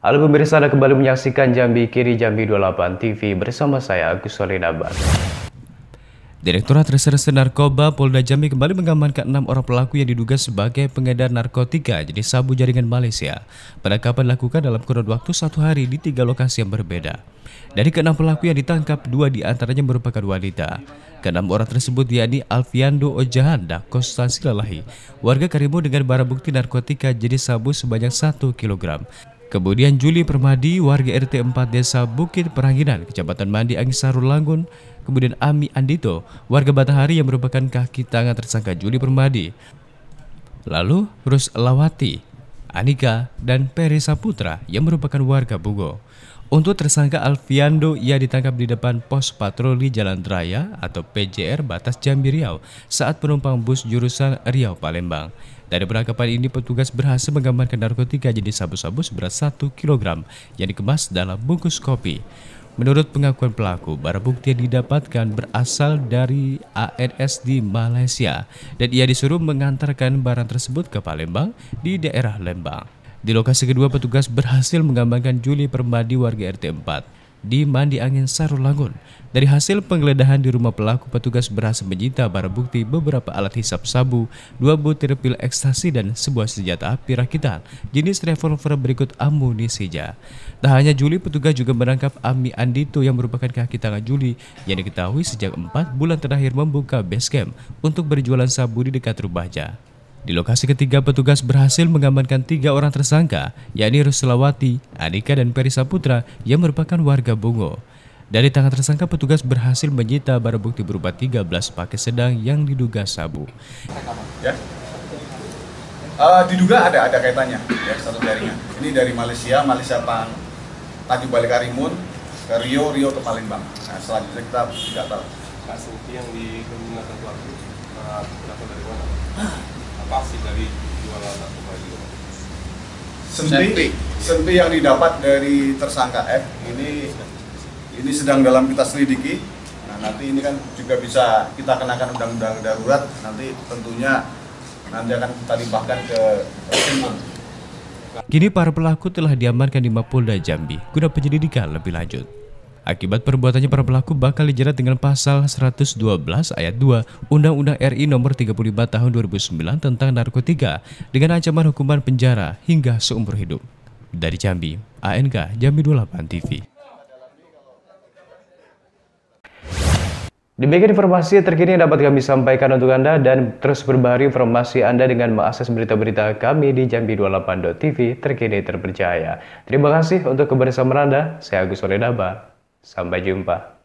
Halo pemirsa, Anda kembali menyaksikan Jambi Kiri Jambi 28 TV bersama saya Agus Solinabar. Direkturat Reserse Narkoba Polda Jambi kembali mengamankan enam orang pelaku yang diduga sebagai pengedar narkotika jenis sabu jaringan Malaysia. Penangkapan dilakukan dalam kurun waktu satu hari di tiga lokasi yang berbeda. Dari keenam pelaku yang ditangkap, dua di antaranya merupakan wanita. Keenam orang tersebut yakni Alfiando Ojahan dan Konstansi warga Karimun dengan barang bukti narkotika jenis sabu sebanyak 1 kilogram. Kemudian Juli Permadi, warga RT 4 Desa Bukit Peranginan, Kecamatan Mandi Angisarul Langun. kemudian Ami Andito, warga Batahari yang merupakan kaki tangan tersangka Juli Permadi. Lalu Rus Lawati, Anika, dan Peri Saputra yang merupakan warga Bugo. Untuk tersangka Alfiando, ia ditangkap di depan pos patroli Jalan Raya atau PJR batas Jambi Riau saat penumpang bus jurusan Riau Palembang. Dari penangkapan ini, petugas berhasil menggambarkan narkotika jenis sabu-sabu seberat 1 kg yang dikemas dalam bungkus kopi. Menurut pengakuan pelaku, barang bukti yang didapatkan berasal dari ANS di Malaysia dan ia disuruh mengantarkan barang tersebut ke Palembang di daerah Lembang. Di lokasi kedua petugas berhasil mengamankan Juli Permadi warga RT 4 di Mandi Angin Sarulangun. Dari hasil penggeledahan di rumah pelaku, petugas berhasil menyita barang bukti beberapa alat hisap sabu, dua butir pil ekstasi, dan sebuah senjata api rakitan jenis revolver berikut amunisinya. Tak hanya Juli, petugas juga menangkap Ami Andito yang merupakan kaki tangan Juli yang diketahui sejak empat bulan terakhir membuka base camp untuk berjualan sabu di dekat rumahnya. Di lokasi ketiga petugas berhasil mengamankan tiga orang tersangka, yakni Ruslawati, Anika, dan Peri Saputra yang merupakan warga Bungo. Dari tangan tersangka petugas berhasil menyita barang bukti berupa 13 paket sedang yang diduga sabu. Ya. Uh, diduga ada ada kaitannya ya satu jaringan. Ini dari Malaysia, Malaysia Pan tadi Balik Karimun ke Rio, Rio ke Palembang. Nah, selanjutnya kita tidak tahu. Saksi yang digunakan pelaku eh, berapa dari mana? Senti, senti yang didapat dari tersangka F ini ini sedang dalam kita selidiki. Nah, nanti ini kan juga bisa kita kenakan undang-undang darurat. Nanti tentunya nanti akan kita limpahkan ke Simon. Kini para pelaku telah diamankan di Mapolda Jambi guna penyelidikan lebih lanjut. Akibat perbuatannya para pelaku bakal dijerat dengan pasal 112 ayat 2 Undang-Undang RI nomor 35 tahun 2009 tentang narkotika dengan ancaman hukuman penjara hingga seumur hidup. Dari Jambi, ANK Jambi 28 TV. Demikian informasi terkini yang dapat kami sampaikan untuk Anda dan terus berbahari informasi Anda dengan mengakses berita-berita kami di jambi28.tv terkini terpercaya. Terima kasih untuk kebersamaan Anda. Saya Agus Oledaba. Sampai jumpa.